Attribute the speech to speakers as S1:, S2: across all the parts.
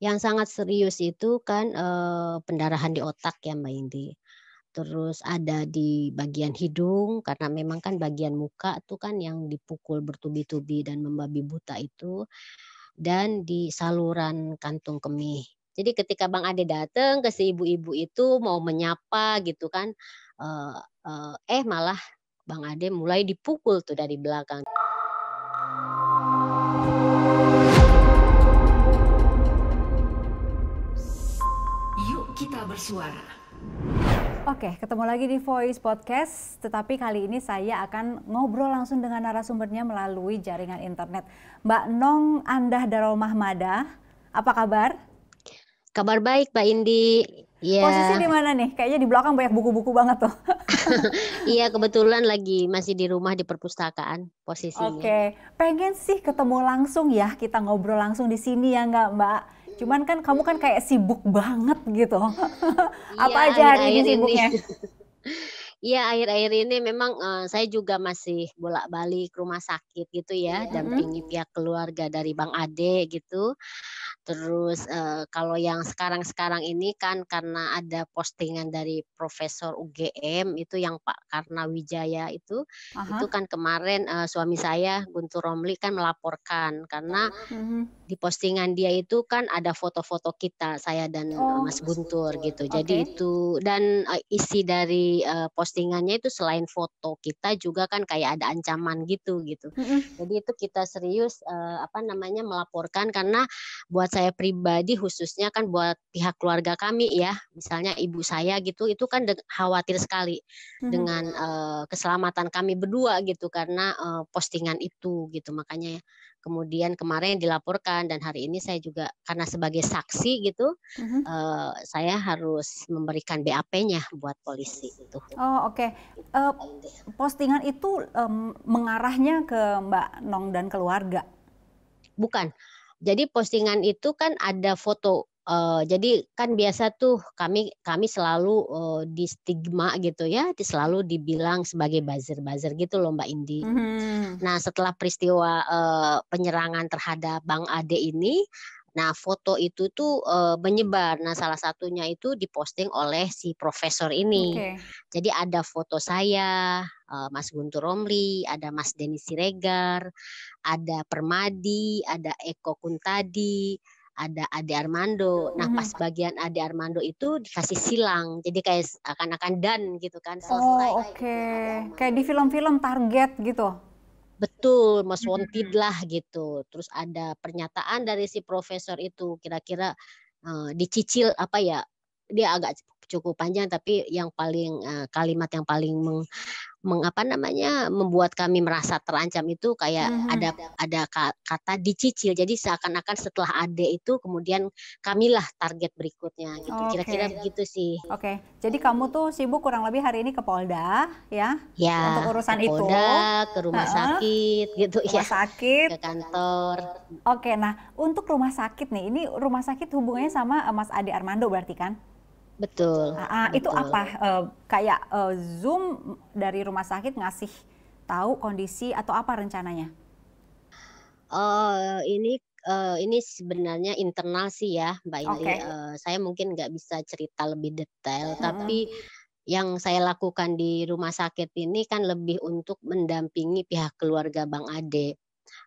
S1: Yang sangat serius itu kan eh, pendarahan di otak ya Mbak Indi. Terus ada di bagian hidung karena memang kan bagian muka tuh kan yang dipukul bertubi-tubi dan membabi buta itu dan di saluran kantung kemih. Jadi ketika Bang Ade datang ke si ibu-ibu itu mau menyapa gitu kan, eh, eh, eh malah Bang Ade mulai dipukul tuh dari belakang.
S2: Suara. Oke, ketemu lagi di Voice Podcast, tetapi kali ini saya akan ngobrol langsung dengan narasumbernya melalui jaringan internet. Mbak Nong Andah Darul Mahmada, apa kabar? Kabar baik, Mbak Indi.
S1: Yeah. Posisi di
S2: mana nih? Kayaknya di belakang banyak buku-buku
S1: banget tuh. iya, kebetulan lagi masih di rumah di perpustakaan posisinya. Oke,
S2: pengen sih ketemu langsung ya, kita ngobrol langsung di sini ya nggak Mbak? Cuman kan kamu kan kayak sibuk banget gitu. Apa iya, aja hari ini sibuknya?
S1: Iya akhir-akhir ini memang uh, saya juga masih bolak-balik rumah sakit gitu ya, ya. dampingi pihak keluarga dari Bang Ade gitu. Terus eh, kalau yang sekarang-sekarang ini kan karena ada postingan dari Profesor UGM itu yang Pak Karnawijaya itu, Aha. itu kan kemarin eh, suami saya Guntur Romli kan melaporkan karena mhm. di postingan dia itu kan ada foto-foto kita saya dan eh, oh, Mas Guntur gitu. Okay. Jadi itu dan isi dari postingannya itu selain foto kita juga kan kayak ada ancaman gitu gitu. Mhm. Jadi itu kita serius apa namanya melaporkan karena buat buat saya pribadi khususnya kan buat pihak keluarga kami ya misalnya ibu saya gitu itu kan khawatir sekali hmm. dengan uh, keselamatan kami berdua gitu karena uh, postingan itu gitu makanya kemudian kemarin dilaporkan dan hari ini saya juga karena sebagai saksi gitu hmm. uh, saya harus memberikan BAP-nya buat polisi itu
S2: oh oke okay. uh, postingan itu um, mengarahnya ke Mbak Nong dan keluarga bukan jadi postingan itu kan ada
S1: foto Uh, jadi kan biasa tuh kami kami selalu uh, di stigma gitu ya, selalu dibilang sebagai buzzer-buzzer gitu loh Mbak Indi. Mm -hmm. Nah setelah peristiwa uh, penyerangan terhadap Bang Ade ini, Nah, foto itu tuh e, menyebar. Nah, salah satunya itu diposting oleh si profesor ini. Okay. Jadi ada foto saya, e, Mas Guntur Romli, ada Mas Deni Siregar, ada Permadi, ada Eko Kuntadi, ada Ade Armando. Nah, mm-hmm. pas bagian Ade Armando itu dikasih silang. Jadi kayak akan-akan dan
S2: gitu kan. Oh, selesai. Oh, oke. Okay. Kayak di film-film target gitu
S1: betul most wanted lah gitu. Terus ada pernyataan dari si profesor itu kira-kira uh, dicicil apa ya? Dia agak cukup panjang tapi yang paling uh, kalimat yang paling meng, mengapa namanya membuat kami merasa terancam itu kayak mm -hmm. ada ada kata dicicil jadi seakan-akan setelah ade itu kemudian
S2: kamilah target berikutnya gitu kira-kira begitu sih oke okay. jadi kamu tuh sibuk kurang lebih hari ini ke Polda ya ya untuk urusan ke Polda, itu ke rumah sakit -uh. sakit gitu rumah ya sakit ke kantor oke okay, nah untuk rumah sakit nih ini rumah sakit hubungannya sama eh, Mas Ade Armando berarti kan Betul. Uh, betul. Itu apa? Uh, kayak uh, Zoom dari rumah sakit ngasih tahu kondisi atau apa rencananya?
S1: Uh, ini uh, ini sebenarnya internal sih ya, Mbak Indri. Okay. Uh, saya mungkin nggak bisa cerita lebih detail, hmm. tapi yang saya lakukan di rumah sakit ini kan lebih untuk mendampingi pihak keluarga Bang Ade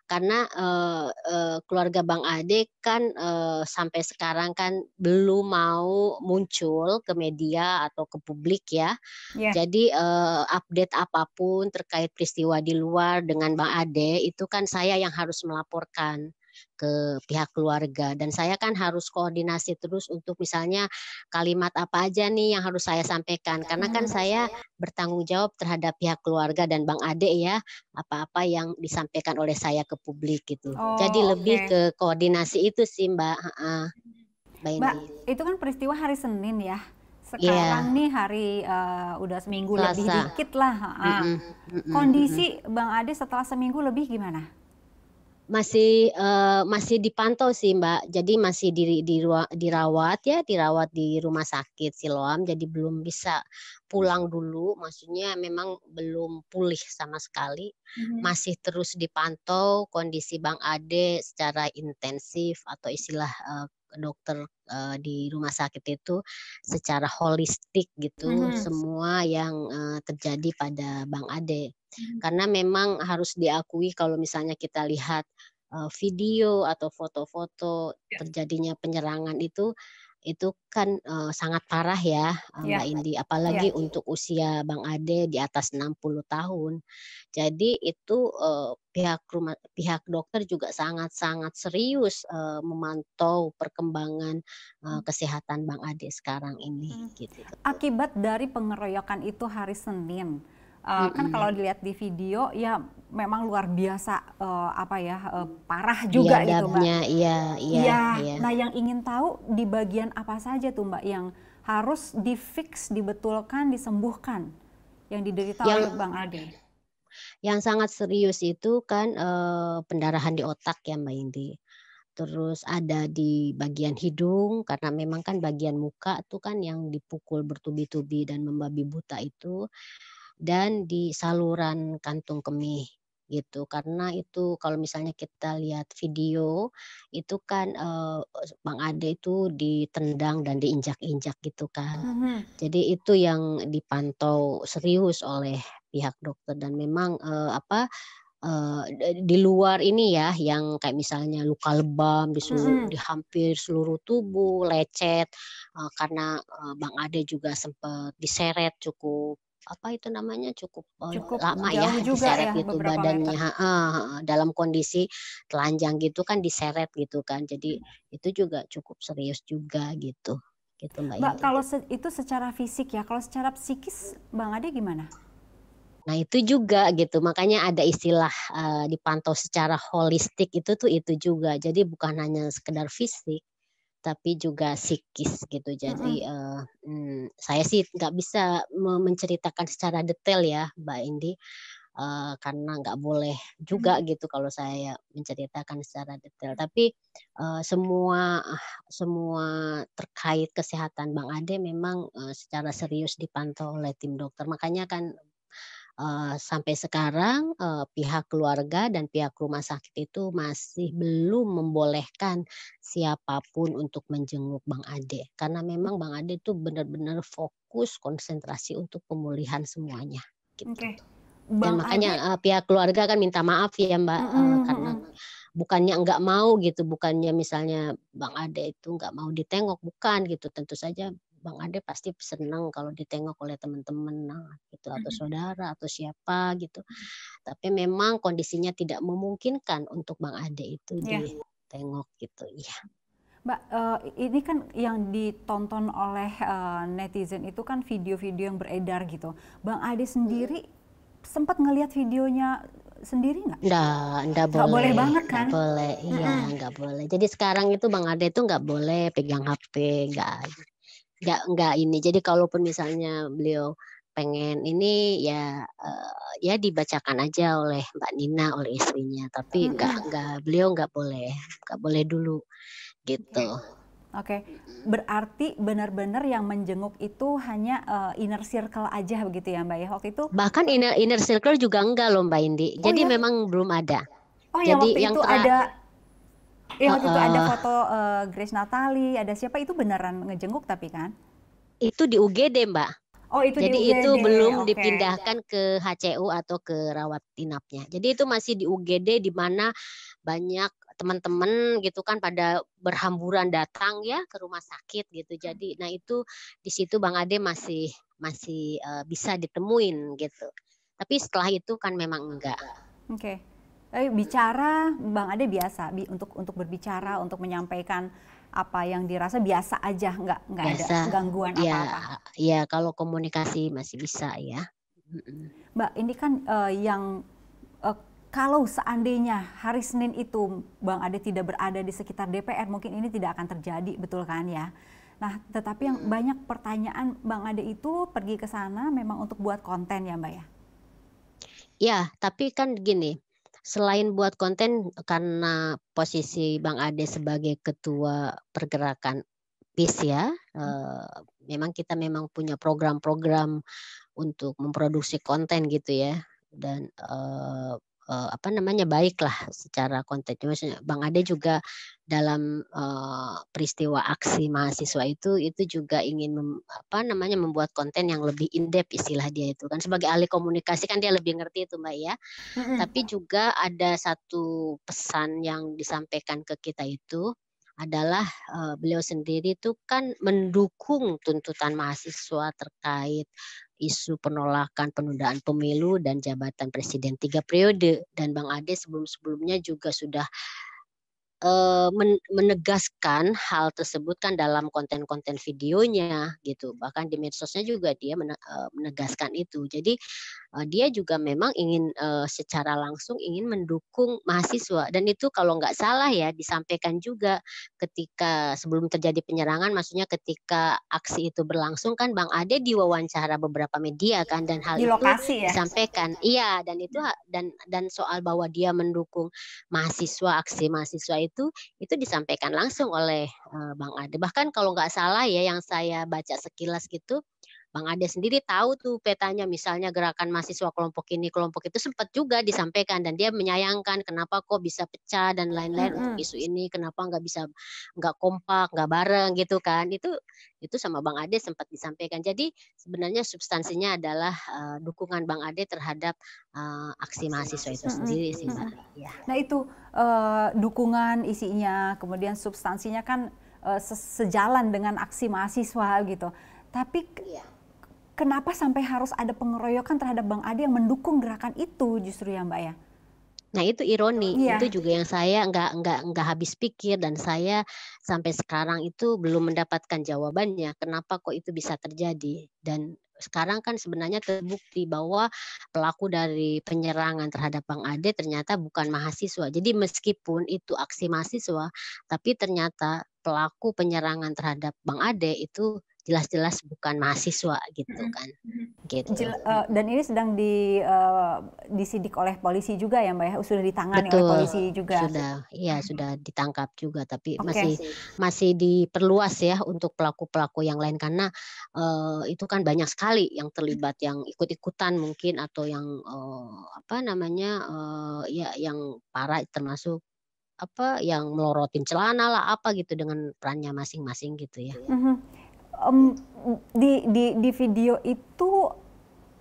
S1: karena uh, uh, keluarga Bang Ade kan uh, sampai sekarang kan belum mau muncul ke media atau ke publik ya. Yeah. Jadi uh, update apapun terkait peristiwa di luar dengan Bang Ade itu kan saya yang harus melaporkan ke pihak keluarga dan saya kan harus koordinasi terus untuk misalnya kalimat apa aja nih yang harus saya sampaikan karena kan saya bertanggung jawab terhadap pihak keluarga dan Bang Ade ya apa-apa yang disampaikan oleh saya ke publik gitu. Oh, Jadi okay. lebih ke koordinasi itu sih Mbak. Uh,
S2: Mbak, Mbak itu kan peristiwa hari Senin ya iya. sekarang yeah. nih hari uh, udah seminggu Selasa. lebih dikit lah. Uh. Mm -hmm. Mm -mm. Kondisi Bang Ade setelah seminggu lebih gimana?
S1: masih uh, masih dipantau sih Mbak. Jadi masih di, di dirawat ya, dirawat di rumah sakit Siloam. Jadi belum bisa pulang dulu. Maksudnya memang belum pulih sama sekali. Mm-hmm. Masih terus dipantau kondisi Bang Ade secara intensif atau istilah uh, dokter uh, di rumah sakit itu secara holistik gitu mm-hmm. semua yang uh, terjadi pada Bang Ade. Mm-hmm. Karena memang harus diakui kalau misalnya kita lihat uh, video atau foto-foto yeah. terjadinya penyerangan itu itu kan uh, sangat parah ya yeah. Ya. Mbak Indi apalagi yeah. untuk usia Bang Ade di atas 60 tahun. Jadi itu uh, pihak rumah pihak dokter juga sangat-sangat serius uh, memantau perkembangan uh, kesehatan Bang Ade sekarang ini hmm. gitu. gitu.
S2: Akibat dari pengeroyokan itu hari Senin. Uh, mm -hmm. kan kalau dilihat di video ya memang luar biasa uh, apa ya uh, parah iya, juga ya, itu mbak. Iya,
S1: iya, Iya. ya. Nah
S2: yang ingin tahu di bagian apa saja tuh mbak yang harus difix, dibetulkan, disembuhkan yang diderita yang, oleh bang Ade
S1: yang sangat serius itu kan eh, pendarahan di otak ya Mbak Indi. Terus ada di bagian hidung karena memang kan bagian muka tuh kan yang dipukul bertubi-tubi dan membabi buta itu dan di saluran kantung kemih gitu karena itu kalau misalnya kita lihat video itu kan uh, Bang Ade itu ditendang dan diinjak-injak gitu kan mm -hmm. jadi itu yang dipantau serius oleh pihak dokter dan memang uh, apa Uh, di luar ini ya yang kayak misalnya luka lebam di, seluruh, mm. di hampir seluruh tubuh lecet uh, karena uh, Bang Ade juga sempat diseret cukup apa itu namanya cukup, oh, cukup lama ya diseret ya, gitu badannya uh, dalam kondisi telanjang gitu kan diseret gitu kan jadi hmm. itu juga cukup serius juga gitu gitu mbak. Mbak
S2: kalau se itu secara fisik ya kalau secara psikis bang Ade gimana?
S1: Nah itu juga gitu makanya ada istilah uh, dipantau secara holistik itu tuh itu juga jadi bukan hanya sekedar fisik tapi juga psikis gitu. Jadi eh, mm -hmm. uh, hmm, saya sih nggak bisa menceritakan secara detail ya, Mbak Indi, uh, karena nggak boleh juga mm -hmm. gitu kalau saya menceritakan secara detail. Tapi uh, semua semua terkait kesehatan Bang Ade memang uh, secara serius dipantau oleh tim dokter. Makanya kan sampai sekarang uh, pihak keluarga dan pihak rumah sakit itu masih belum membolehkan siapapun untuk menjenguk Bang Ade karena memang Bang Ade itu benar-benar fokus konsentrasi untuk pemulihan semuanya. Gitu. Okay.
S2: Bang dan makanya Ade.
S1: Uh, pihak keluarga kan minta maaf ya Mbak mm -hmm. uh, karena mm. bukannya nggak mau gitu, bukannya misalnya Bang Ade itu nggak mau ditengok, bukan gitu. Tentu saja Bang Ade pasti senang kalau ditengok oleh teman-teman nah, gitu atau saudara atau siapa gitu. Tapi memang kondisinya tidak
S2: memungkinkan
S1: untuk Bang Ade itu yeah. ditengok gitu. Iya.
S2: Mbak, uh, ini kan yang ditonton oleh uh, netizen itu kan video-video yang beredar gitu. Bang Ade sendiri hmm. sempat ngelihat videonya sendiri nggak? Nggak,
S1: nggak boleh. Nggak boleh banget kan? Nggak boleh, iya nggak boleh. Jadi sekarang itu Bang Ade itu nggak boleh pegang HP, nggak gitu nggak nggak ini jadi kalaupun misalnya beliau pengen ini ya uh, ya dibacakan aja oleh Mbak Nina oleh istrinya tapi mm-hmm.
S2: nggak beliau nggak boleh nggak boleh dulu gitu. Oke, okay. berarti benar-benar yang menjenguk itu hanya uh, inner circle aja begitu ya Mbak ya waktu itu?
S1: Bahkan inner inner circle juga enggak loh Mbak Indi. Oh, Jadi ya? memang belum ada.
S2: Oh Jadi ya waktu yang itu ada Iya waktu uh, itu ada foto uh, Grace Natali, ada siapa itu beneran ngejenguk tapi kan? Itu di UGD mbak. Oh itu Jadi di UGD. itu belum okay. dipindahkan
S1: ke HCU atau ke rawat inapnya. Jadi itu masih di UGD di mana banyak teman-teman gitu kan pada berhamburan datang ya ke rumah sakit gitu. Jadi nah itu di situ Bang Ade masih masih uh, bisa ditemuin gitu. Tapi setelah itu kan memang enggak.
S2: Oke. Okay eh, bicara Bang Ade biasa bi untuk untuk berbicara untuk menyampaikan apa yang dirasa biasa aja nggak nggak ada gangguan ya, apa apa
S1: ya kalau komunikasi masih bisa ya
S2: Mbak ini kan uh, yang uh, kalau seandainya hari Senin itu Bang Ade tidak berada di sekitar DPR mungkin ini tidak akan terjadi betul kan ya Nah, tetapi yang banyak pertanyaan Bang Ade itu pergi ke sana memang untuk buat konten ya, Mbak ya?
S1: Ya, tapi kan gini, selain buat konten karena posisi Bang Ade sebagai ketua pergerakan PIS ya, hmm. eh, memang kita memang punya program-program untuk memproduksi konten gitu ya dan eh, uh, apa namanya baiklah secara secara juga Bang Ade juga dalam uh, peristiwa aksi mahasiswa itu itu juga ingin mem, apa namanya membuat konten yang lebih in depth istilah dia itu kan sebagai ahli komunikasi kan dia lebih ngerti itu Mbak ya. Mm-hmm. Tapi juga ada satu pesan yang disampaikan ke kita itu adalah uh, beliau sendiri itu kan mendukung tuntutan mahasiswa terkait isu penolakan penundaan pemilu dan jabatan presiden tiga periode dan Bang Ade sebelum-sebelumnya juga sudah Eh, menegaskan hal tersebut kan dalam konten-konten videonya gitu hmm. bahkan di medsosnya juga dia eh, menegaskan itu jadi eh, dia juga memang ingin secara langsung ingin mendukung mahasiswa dan itu kalau nggak salah ya disampaikan juga ketika sebelum terjadi penyerangan maksudnya ketika aksi itu berlangsung kan Bang Ade diwawancara beberapa media iya, kan dan hal di itu ya? disampaikan iya dan itu hmm. dan dan soal bahwa dia mendukung mahasiswa aksi mahasiswa itu itu itu disampaikan langsung oleh eh, Bang Ade. Bahkan kalau nggak salah ya yang saya baca sekilas gitu Bang Ade sendiri tahu tuh petanya misalnya gerakan mahasiswa kelompok ini kelompok itu sempat juga disampaikan dan dia menyayangkan kenapa kok bisa pecah dan lain-lain mm -hmm. untuk isu ini kenapa nggak bisa nggak kompak nggak bareng gitu kan itu itu sama Bang Ade sempat disampaikan jadi sebenarnya substansinya adalah uh, dukungan Bang Ade terhadap uh, aksi mahasiswa itu mm -hmm. sendiri sih Mbak. Mm
S2: -hmm. Ya. Nah itu uh, dukungan isinya kemudian substansinya kan uh, sejalan dengan aksi mahasiswa gitu tapi iya kenapa sampai harus ada pengeroyokan terhadap Bang Ade yang mendukung gerakan itu justru ya Mbak ya?
S1: Nah itu ironi, iya. itu juga yang saya nggak nggak nggak habis pikir dan saya sampai sekarang itu belum mendapatkan jawabannya kenapa kok itu bisa terjadi dan sekarang kan sebenarnya terbukti bahwa pelaku dari penyerangan terhadap Bang Ade ternyata bukan mahasiswa. Jadi meskipun itu aksi mahasiswa, tapi ternyata pelaku penyerangan terhadap Bang Ade itu jelas-jelas bukan mahasiswa gitu kan. Gitu. Jel,
S2: uh, dan ini sedang di uh, disidik oleh polisi juga ya Mbak ya, sudah ditangani Betul, oleh polisi juga. Sudah,
S1: ya sudah ditangkap juga tapi okay. masih masih diperluas ya untuk pelaku-pelaku yang lain karena uh, itu kan banyak sekali yang terlibat yang ikut-ikutan mungkin atau yang uh, apa namanya uh, ya yang parah termasuk apa yang melorotin celana lah apa gitu dengan perannya masing-masing gitu ya.
S2: Mm -hmm um, di, di di video itu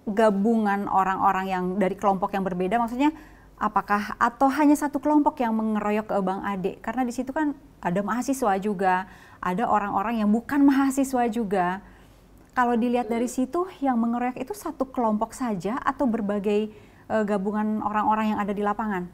S2: gabungan orang-orang yang dari kelompok yang berbeda maksudnya apakah atau hanya satu kelompok yang mengeroyok ke Bang Ade karena di situ kan ada mahasiswa juga ada orang-orang yang bukan mahasiswa juga kalau dilihat dari situ yang mengeroyok itu satu kelompok saja atau berbagai uh, gabungan orang-orang yang ada di lapangan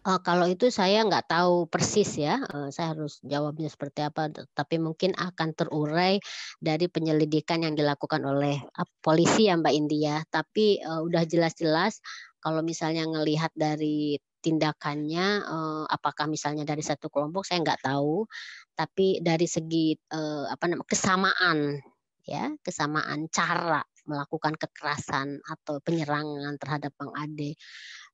S1: Uh, kalau itu saya nggak tahu persis ya, uh, saya harus jawabnya seperti apa. Tapi mungkin akan terurai dari penyelidikan yang dilakukan oleh uh, polisi ya Mbak India. Ya. Tapi uh, udah jelas-jelas kalau misalnya ngelihat dari tindakannya, uh, apakah misalnya dari satu kelompok saya nggak tahu. Tapi dari segi uh, apa namanya kesamaan ya, kesamaan cara melakukan kekerasan atau penyerangan terhadap Bang Ade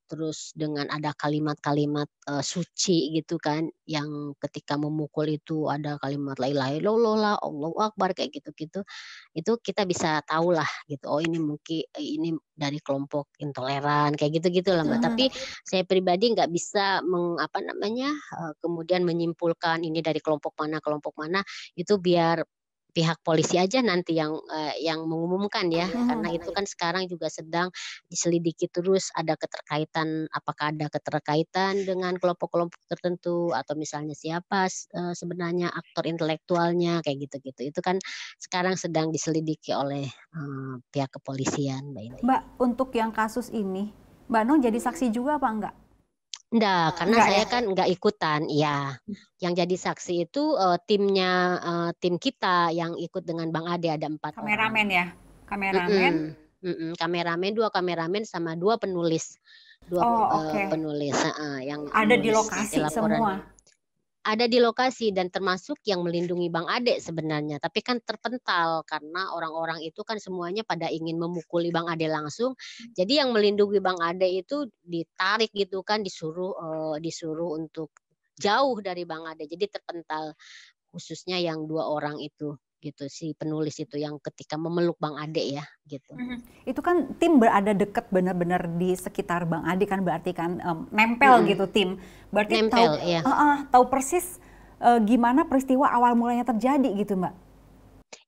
S1: terus dengan ada kalimat-kalimat uh, suci gitu kan yang ketika memukul itu ada kalimat la ilaha illallah Allahu akbar kayak gitu-gitu itu kita bisa tahu lah gitu oh ini mungkin eh, ini dari kelompok intoleran kayak gitu-gitu lah Mbak. Tapi saya pribadi nggak bisa mengapa namanya uh, kemudian menyimpulkan ini dari kelompok mana kelompok mana itu biar pihak polisi aja nanti yang uh, yang mengumumkan ya hmm. karena itu kan sekarang juga sedang diselidiki terus ada keterkaitan apakah ada keterkaitan dengan kelompok-kelompok tertentu atau misalnya siapa uh, sebenarnya aktor intelektualnya kayak gitu-gitu itu kan sekarang sedang diselidiki oleh uh, pihak kepolisian mbak ini.
S2: Mbak untuk yang kasus ini mbak Nung jadi saksi juga apa enggak?
S1: Enggak, karena Enggak, saya ya? kan nggak ikutan. Iya, yang jadi saksi itu uh, timnya uh, tim kita yang ikut dengan Bang Ade ada empat. Kameramen orang. ya,
S2: kameramen. Mm -mm,
S1: mm -mm, kameramen dua kameramen sama dua penulis, dua oh, eh, okay. uh, penulis uh, yang ada penulis di lokasi semua ada di lokasi dan termasuk yang melindungi Bang Ade sebenarnya. Tapi kan terpental karena orang-orang itu kan semuanya pada ingin memukuli Bang Ade langsung. Jadi yang melindungi Bang Ade itu ditarik gitu kan disuruh uh, disuruh untuk jauh dari Bang Ade. Jadi terpental khususnya yang dua orang itu gitu si penulis itu yang ketika memeluk Bang Ade ya gitu.
S2: mm Itu kan tim berada dekat benar-benar di sekitar Bang Ade kan berarti kan um, nempel hmm gitu tim. Berarti nempel, tahu ya. uh, uh, tahu persis uh, gimana peristiwa awal mulanya terjadi gitu, Mbak.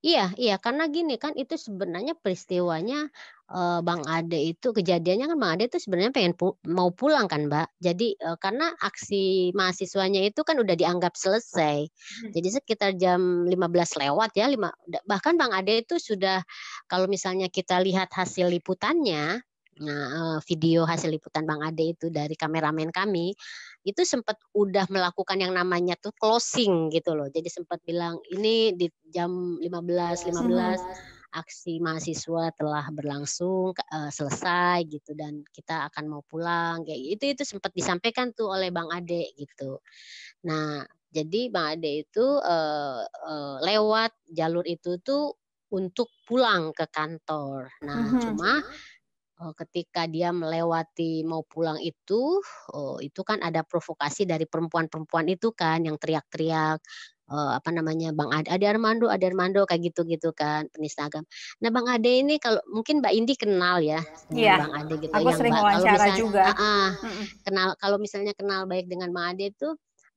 S1: Iya iya, karena gini kan itu sebenarnya peristiwanya, uh, Bang Ade itu kejadiannya kan Bang Ade itu sebenarnya pengen pu mau pulang kan, Mbak. Jadi, uh, karena aksi mahasiswanya itu kan udah dianggap selesai. Hmm. Jadi sekitar jam 15 lewat ya, lima bahkan Bang Ade itu sudah kalau misalnya kita lihat hasil liputannya, nah, uh, video hasil liputan Bang Ade itu dari kameramen kami, itu sempat udah melakukan yang namanya tuh closing gitu loh. Jadi sempat bilang ini di jam 15 15 iya. aksi mahasiswa telah berlangsung uh, selesai gitu dan kita akan mau pulang kayak gitu, itu itu sempat disampaikan tuh oleh Bang Ade gitu. Nah, jadi Bang Ade itu uh, uh, lewat jalur itu tuh untuk pulang ke kantor. Nah, uh mhm. -huh. cuma Oh, ketika dia melewati mau pulang itu, oh, itu kan ada provokasi dari perempuan-perempuan itu kan yang teriak-teriak oh, apa namanya Bang Ade, Ade Armando, Ade Armando kayak gitu-gitu kan penista agama. Nah Bang Ade ini kalau mungkin Mbak Indi kenal ya, iya. Bang Ade gitu. Aku yang Mbak, kalau misalnya, juga. Uh, uh, Kenal kalau misalnya kenal baik dengan Bang Ade itu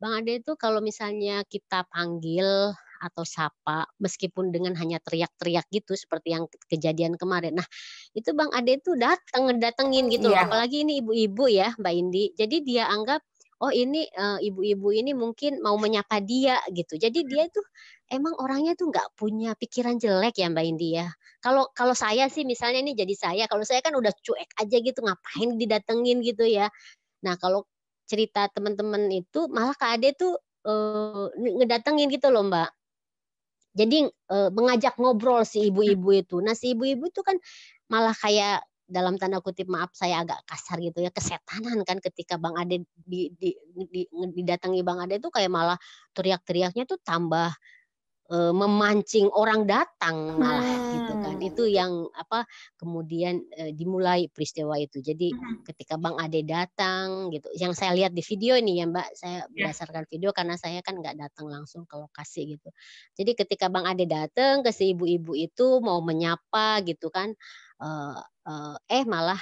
S1: Bang Ade itu kalau misalnya kita panggil atau sapa meskipun dengan hanya teriak-teriak gitu seperti yang kejadian kemarin. Nah, itu Bang Ade itu datang datengin gitu yeah. loh. Iya. Apalagi ini ibu-ibu ya, Mbak Indi. Jadi dia anggap oh ini eh, ibu-ibu uh, ini mungkin mau menyapa dia gitu. Jadi dia itu emang orangnya tuh nggak punya pikiran jelek ya Mbak Indi ya. Kalau kalau saya sih misalnya ini jadi saya, kalau saya kan udah cuek aja gitu ngapain didatengin gitu ya. Nah kalau cerita teman-teman itu malah Kak Ade tuh uh, ngedatengin gitu loh Mbak. Jadi eh, mengajak ngobrol si ibu-ibu itu. Nah, si ibu-ibu itu kan malah kayak dalam tanda kutip maaf saya agak kasar gitu ya kesetanan kan ketika Bang Ade di, di, di, didatangi Bang Ade itu kayak malah teriak-teriaknya tuh tambah uh, memancing orang datang malah hmm. gitu kan itu yang apa kemudian uh, dimulai peristiwa itu jadi hmm. ketika Bang Ade datang gitu yang saya lihat di video ini ya Mbak saya yeah. berdasarkan video karena saya kan nggak datang langsung ke lokasi gitu jadi ketika Bang Ade datang ke si ibu-ibu itu mau menyapa gitu kan uh, uh, eh malah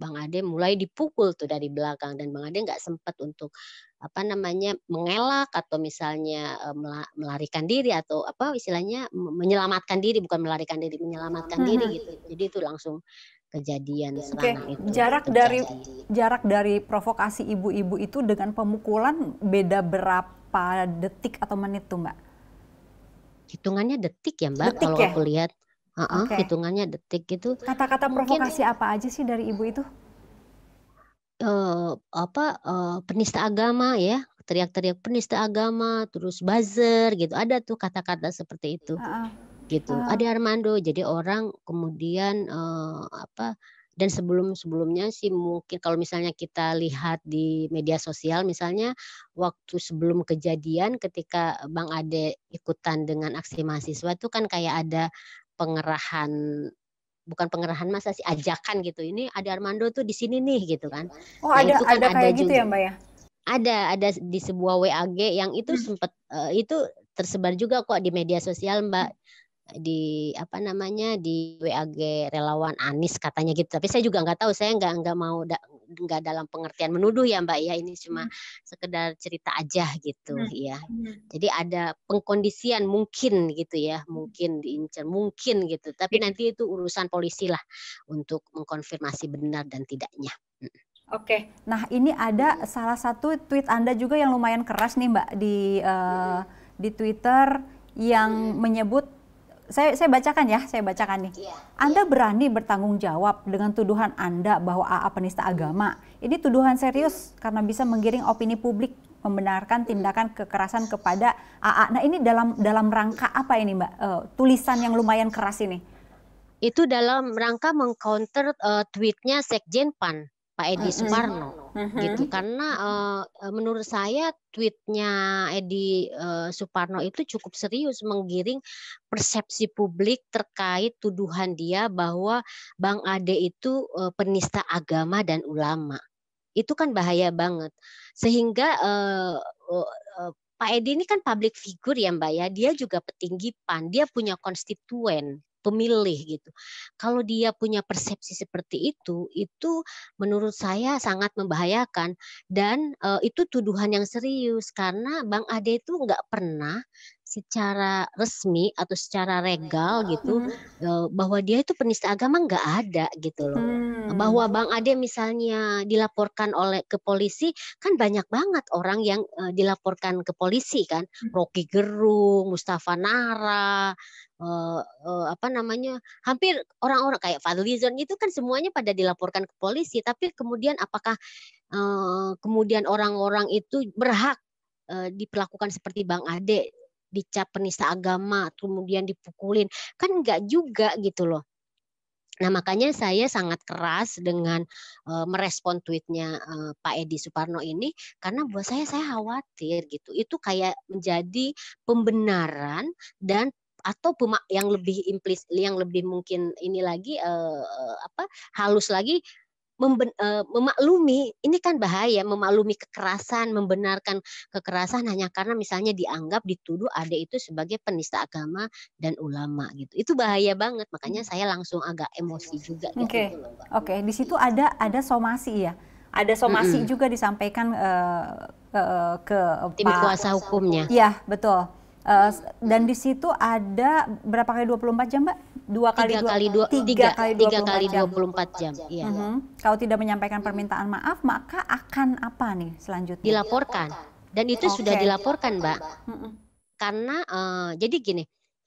S1: Bang Ade mulai dipukul tuh dari belakang dan Bang Ade nggak sempat untuk apa namanya mengelak atau misalnya melarikan diri atau apa istilahnya menyelamatkan diri bukan melarikan diri menyelamatkan hmm. diri hmm. gitu jadi itu langsung kejadian okay. itu jarak itu dari
S2: jarak dari provokasi ibu-ibu itu dengan pemukulan beda berapa detik atau menit tuh mbak
S1: hitungannya detik ya mbak detik kalau ya? aku lihat uh -uh, okay. hitungannya
S2: detik gitu. kata-kata provokasi Mungkin, apa aja sih dari ibu itu
S1: uh, apa uh, penista agama ya teriak-teriak penista agama terus buzzer gitu ada tuh kata-kata seperti itu uh, gitu uh. ada Armando jadi orang kemudian uh, apa dan sebelum sebelumnya sih mungkin kalau misalnya kita lihat di media sosial misalnya waktu sebelum kejadian ketika Bang Ade ikutan dengan aksi mahasiswa itu kan kayak ada pengerahan bukan pengerahan masa sih ajakan gitu. Ini ada Armando tuh di sini nih gitu kan. Oh nah, ada kan ada kayak juga. gitu juga. ya Mbak ya? Ada ada di sebuah WAG yang itu hmm. sempat uh, eh, itu tersebar juga kok di media sosial Mbak di apa namanya di WAG relawan Anis katanya gitu. Tapi saya juga nggak tahu, saya nggak nggak mau da, nggak dalam pengertian menuduh ya Mbak ya. Ini cuma hmm. sekedar cerita aja gitu hmm. ya. Jadi ada pengkondisian mungkin gitu ya, hmm. mungkin diincar, mungkin gitu. Tapi iya. nanti itu urusan polisi lah untuk mengkonfirmasi benar dan tidaknya. Hmm.
S2: Oke, nah ini ada salah satu tweet Anda juga yang lumayan keras nih Mbak di uh, di Twitter yang menyebut saya saya bacakan ya, saya bacakan nih. Iya. Anda iya. berani bertanggung jawab dengan tuduhan Anda bahwa AA penista agama. Ini tuduhan serius karena bisa menggiring opini publik membenarkan tindakan kekerasan kepada AA. Nah, ini dalam dalam rangka apa ini, Mbak? Uh, tulisan yang lumayan keras ini. Itu dalam rangka mengcounter
S1: uh, tweetnya Sekjen PAN. Pak Edi mm -hmm. Suparno mm -hmm. gitu karena uh, menurut saya tweetnya Edi uh, Suparno itu cukup serius menggiring persepsi publik terkait tuduhan dia bahwa Bang Ade itu uh, penista agama dan ulama itu kan bahaya banget sehingga uh, uh, Pak Edi ini kan public figure ya Mbak ya, dia juga petinggi PAN, dia punya konstituen pemilih gitu. Kalau dia punya persepsi seperti itu, itu menurut saya sangat membahayakan dan e, itu tuduhan yang serius karena Bang Ade itu nggak pernah secara resmi atau secara regal gitu hmm. bahwa dia itu penista agama nggak ada gitu loh. Hmm. Bahwa Bang Ade misalnya dilaporkan oleh ke polisi kan banyak banget orang yang uh, dilaporkan ke polisi kan. Hmm. Rocky Gerung, Mustafa Nara, uh, uh, apa namanya? hampir orang-orang kayak Fadlizon itu kan semuanya pada dilaporkan ke polisi tapi kemudian apakah uh, kemudian orang-orang itu berhak diperlakukan seperti Bang Ade dicap penista agama, kemudian dipukulin, kan enggak juga gitu loh. Nah makanya saya sangat keras dengan uh, merespon tweetnya uh, Pak Edi Suparno ini karena buat saya saya khawatir gitu itu kayak menjadi pembenaran dan atau yang lebih implis yang lebih mungkin ini lagi uh, apa halus lagi memben, uh, memaklumi ini kan bahaya memaklumi kekerasan membenarkan kekerasan hanya karena misalnya dianggap dituduh ada itu sebagai penista agama dan ulama gitu
S2: itu bahaya banget makanya hmm. saya langsung agak emosi juga oke okay. gitu oke okay. di situ ada ada somasi ya ada somasi mm -hmm. juga disampaikan uh, eh, ke, eh, ke tim pak, kuasa
S1: hukumnya iya
S2: betul Uh, dan di situ ada berapa kali 24 jam, Mbak? Dua kali tiga kali dua, tiga, kali dua kali dua puluh empat jam. Iya. Uh iya. mm-hmm. -huh. Kalau tidak menyampaikan permintaan maaf, maka akan apa nih selanjutnya? Dilaporkan. Dan itu okay. sudah dilaporkan, Mbak. Uh
S1: -uh. Karena uh, jadi gini,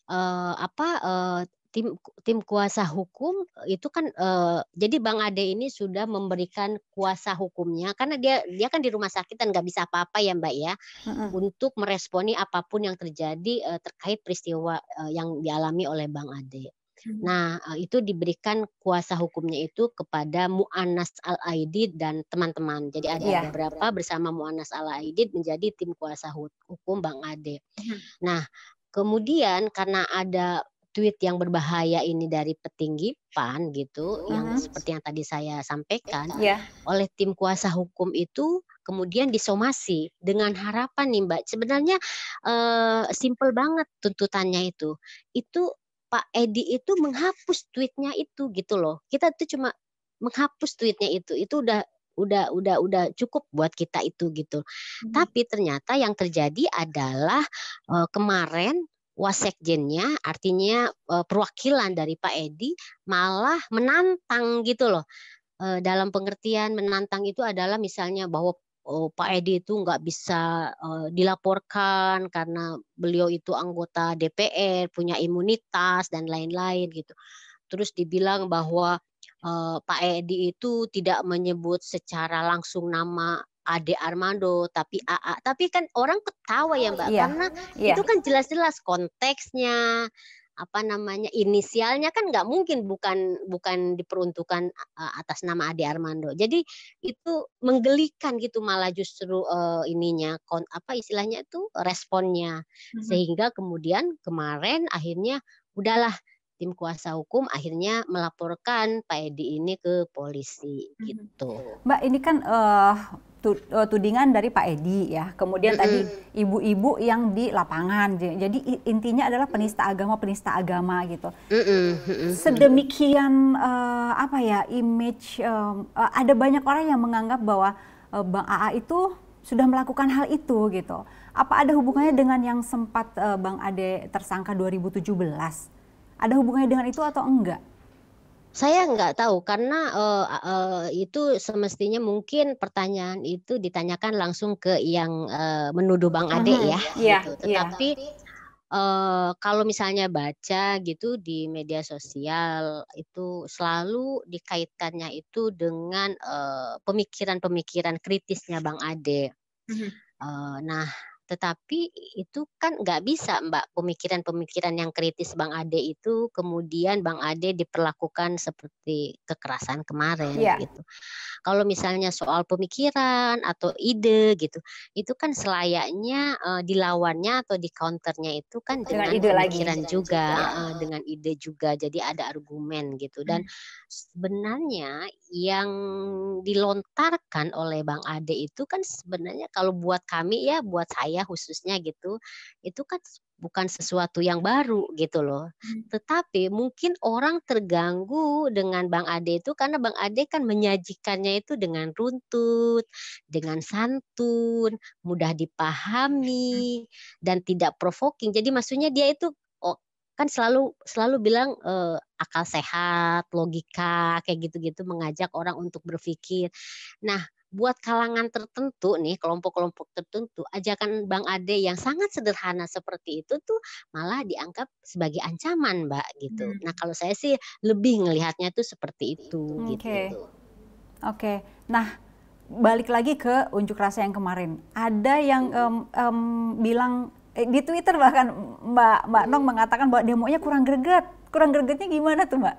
S1: uh, apa uh, tim tim kuasa hukum eh, itu kan eh, jadi Bang Ade ini sudah memberikan kuasa hukumnya karena dia dia kan di rumah sakit dan nggak bisa apa-apa ya Mbak ya mm-hmm. untuk meresponi apapun yang terjadi eh, terkait peristiwa uh, yang dialami oleh Bang Ade. Mm-hmm. Nah eh, itu diberikan kuasa hukumnya itu kepada Muanas Al Aidid dan teman-teman. Jadi ada yeah. beberapa bersama Muanas Al Aidid menjadi tim kuasa hukum Bang Ade. Mm-hmm. Nah Kemudian karena ada tweet yang berbahaya ini dari petinggi PAN gitu, uh -huh. yang mm-hmm. seperti yang tadi saya sampaikan, yeah. oleh tim kuasa hukum itu kemudian disomasi dengan harapan nih Mbak. Sebenarnya uh, eh, simple banget tuntutannya itu. Itu Pak Edi itu menghapus tweetnya itu gitu loh. Kita tuh cuma menghapus tweetnya itu. Itu udah udah udah udah cukup buat kita itu gitu. Hmm. Tapi ternyata yang terjadi adalah uh, kemarin wasekjennya, artinya eh, perwakilan dari Pak Edi malah menantang gitu loh. Eh, dalam pengertian menantang itu adalah misalnya bahwa oh, Pak Edi itu nggak bisa uh, dilaporkan karena beliau itu anggota DPR, punya imunitas dan lain-lain gitu. Terus dibilang bahwa uh, Pak Edi itu tidak menyebut secara langsung nama Ade Armando, tapi AA. Tapi kan orang ketawa ya Mbak, iya. karena iya. itu kan jelas-jelas konteksnya apa namanya inisialnya kan nggak mungkin bukan bukan diperuntukkan e, atas nama Ade Armando jadi itu menggelikan gitu malah justru uh, ininya kon apa istilahnya itu responnya mm-hmm. sehingga kemudian kemarin akhirnya udahlah tim kuasa hukum akhirnya melaporkan Pak Edi ini ke polisi mm-hmm. gitu
S2: Mbak ini kan uh, Eh, tudingan dari Pak Edi ya. Kemudian tadi ibu-ibu yang di lapangan. Jadi intinya adalah penista agama, penista agama gitu. Sedemikian uh, apa ya image uh, ada banyak orang yang menganggap bahwa uh, Bang AA itu sudah melakukan hal itu gitu. Apa ada hubungannya dengan yang sempat uh, Bang Ade tersangka 2017? Ada hubungannya dengan itu atau enggak? Saya nggak tahu
S1: karena uh, uh, itu semestinya mungkin pertanyaan itu ditanyakan langsung ke yang uh, menuduh Bang Ade -huh. Mm-hmm. ya. Yeah, gitu. Iya. Tetapi yeah. Uh, kalau misalnya baca gitu di media sosial itu selalu dikaitkannya itu dengan pemikiran-pemikiran uh, kritisnya Bang Ade. Uh -huh. uh, nah tetapi itu kan nggak bisa Mbak pemikiran-pemikiran yang kritis Bang Ade itu kemudian Bang Ade diperlakukan seperti kekerasan kemarin yeah. gitu. Kalau misalnya soal pemikiran atau ide gitu, itu kan selayaknya uh, dilawannya atau di counternya itu kan dengan, dengan ide pemikiran lagi. juga, ya. uh, dengan ide juga. Jadi ada argumen gitu dan hmm. sebenarnya yang dilontarkan oleh Bang Ade itu kan sebenarnya kalau buat kami ya buat saya ya khususnya gitu itu kan bukan sesuatu yang baru gitu loh. Hmm. Tetapi mungkin orang terganggu dengan Bang Ade itu karena Bang Ade kan menyajikannya itu dengan runtut, dengan santun, mudah dipahami dan tidak provoking. Jadi maksudnya dia itu oh, kan selalu selalu bilang eh, akal sehat, logika kayak gitu-gitu mengajak orang untuk berpikir. Nah, buat kalangan tertentu nih, kelompok-kelompok tertentu, ajakan Bang Ade yang sangat sederhana seperti itu tuh malah dianggap sebagai ancaman, Mbak gitu. Hmm. Nah, kalau saya sih lebih ngelihatnya tuh seperti itu okay. gitu.
S2: Oke. Okay. Nah, balik lagi ke unjuk rasa yang kemarin. Ada yang um, um, bilang eh, di Twitter bahkan Mbak Mbak Nong hmm. mengatakan bahwa demonya kurang greget. Kurang gregetnya gimana tuh, Mbak?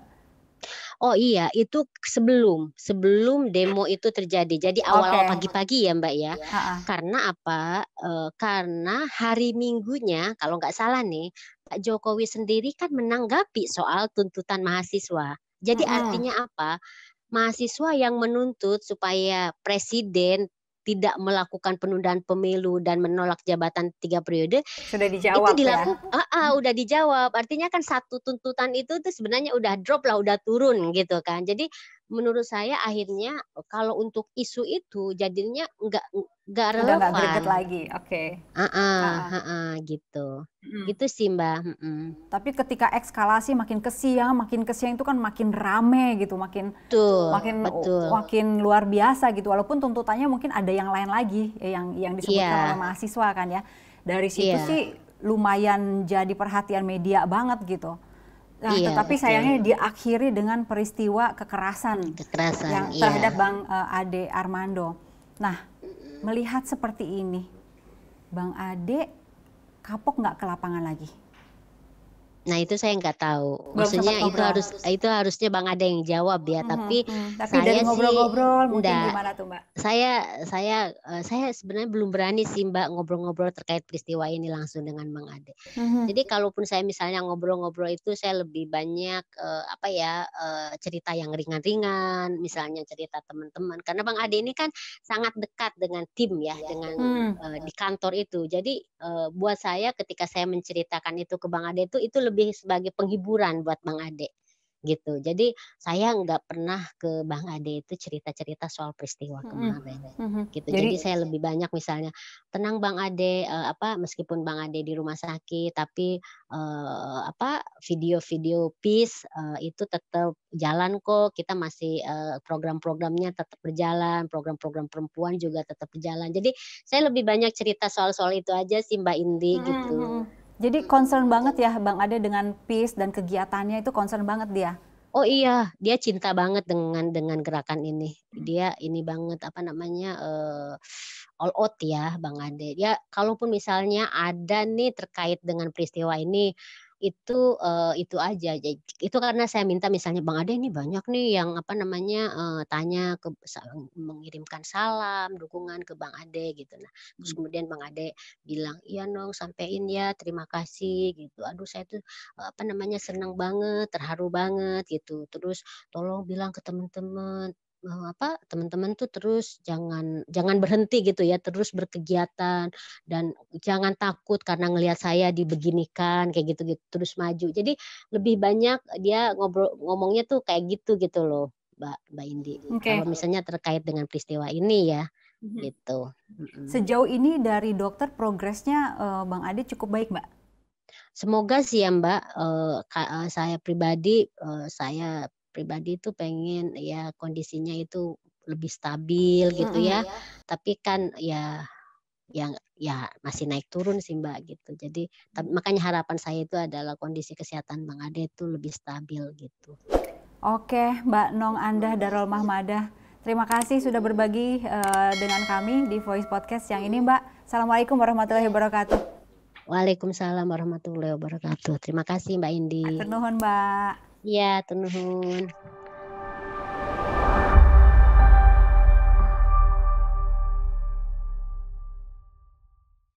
S2: Oh iya, itu
S1: sebelum sebelum demo itu terjadi. Jadi awal-awal pagi-pagi ya Mbak ya. Ha iya. -ha. Karena apa? E, karena hari Minggunya kalau nggak salah nih Pak Jokowi sendiri kan menanggapi soal tuntutan mahasiswa. Jadi ha -ha. artinya apa? mahasiswa yang menuntut supaya presiden tidak melakukan penundaan pemilu dan menolak jabatan tiga periode sudah dijawab itu ya? dilakukan ya? uh, uh, udah dijawab artinya kan satu tuntutan itu tuh sebenarnya udah drop lah udah turun gitu kan jadi menurut saya akhirnya kalau untuk isu itu jadinya nggak nggak relevan. Udah gak greget lagi, oke. Okay. Uh -uh, uh -uh, gitu.
S2: Hmm. Gitu sih mbak. Uh -uh. Tapi ketika eskalasi makin kesiang makin kesiang itu kan makin rame gitu, makin betul, makin betul. makin luar biasa gitu. Walaupun tuntutannya mungkin ada yang lain lagi eh, yang yang disebutkan yeah. oleh mahasiswa kan ya. Dari situ yeah. sih lumayan jadi perhatian media banget gitu. Nah, iya, tetapi sayangnya betul. diakhiri dengan peristiwa kekerasan, kekerasan yang iya. terhadap iya. Bang uh, Ade Armando. Nah, melihat seperti ini, Bang Ade kapok nggak ke lapangan lagi?
S1: Nah itu saya nggak tahu. Belum Maksudnya itu harus
S2: itu harusnya bang Ade yang jawab ya. Hmm, tapi, hmm. tapi saya ngobrol-ngobrol mungkin enggak, gimana tuh
S1: mbak? Saya saya eh, saya sebenarnya belum berani sih mbak ngobrol-ngobrol terkait peristiwa ini langsung dengan bang Ade. Hmm. Jadi kalaupun saya misalnya ngobrol-ngobrol itu saya lebih banyak uh, apa ya uh, cerita yang ringan-ringan, misalnya cerita teman-teman. Karena bang Ade ini kan sangat dekat dengan tim ya, ya. dengan hmm. uh, di kantor itu. Jadi uh, buat saya ketika saya menceritakan itu ke bang Ade itu itu lebih lebih sebagai penghiburan buat Bang Ade gitu. Jadi saya nggak pernah ke Bang Ade itu cerita-cerita soal peristiwa kemarin. Mm-hmm. Gitu. Jadi, Jadi saya lebih banyak misalnya tenang Bang Ade uh, apa meskipun Bang Ade di rumah sakit tapi uh, apa video-video peace uh, itu tetap jalan kok. Kita masih uh, program-programnya tetap berjalan, program-program perempuan juga tetap berjalan. Jadi saya lebih banyak cerita soal-soal itu aja sih Mbak Indi mm-hmm. gitu. Jadi concern banget ya Bang
S2: Ade dengan peace dan kegiatannya itu concern banget dia.
S1: Oh iya, dia cinta banget dengan dengan gerakan ini. Dia ini banget apa namanya uh, all out ya Bang Ade. Ya kalaupun misalnya ada nih terkait dengan peristiwa ini itu uh, itu aja jadi itu karena saya minta misalnya bang Ade ini banyak nih yang apa namanya uh, tanya ke mengirimkan salam dukungan ke bang Ade gitu nah terus hmm. kemudian bang Ade bilang iya nong sampein ya terima kasih gitu aduh saya tuh eh, apa namanya senang banget terharu banget gitu terus tolong bilang ke teman-teman Eh, apa teman-teman tuh terus jangan jangan berhenti gitu ya terus berkegiatan dan jangan takut karena ngelihat saya dibeginikan kayak gitu gitu terus maju jadi lebih banyak dia ngobrol ngomongnya tuh kayak gitu gitu loh mbak mbak Indi okay. kalau misalnya terkait dengan peristiwa ini ya hmm gitu sejauh ini dari dokter progresnya eh, bang Ade cukup baik mbak Semoga sih ya Mbak, eh, saya pribadi saya pribadi itu pengen ya kondisinya itu lebih stabil gitu ya. ya. Tapi kan ya yang ya masih naik turun sih Mbak gitu. Jadi tapi, makanya harapan saya itu adalah kondisi kesehatan Bang Ade itu lebih stabil gitu.
S2: Oke, Mbak Nong Anda Darul Mahmadah. Terima kasih sudah berbagi uh, dengan kami di Voice Podcast yang ini, Mbak. Assalamualaikum warahmatullahi wabarakatuh.
S1: Waalaikumsalam warahmatullahi wabarakatuh. Terima kasih Mbak Indi. Terima
S2: Mbak. Iya, tunuhun.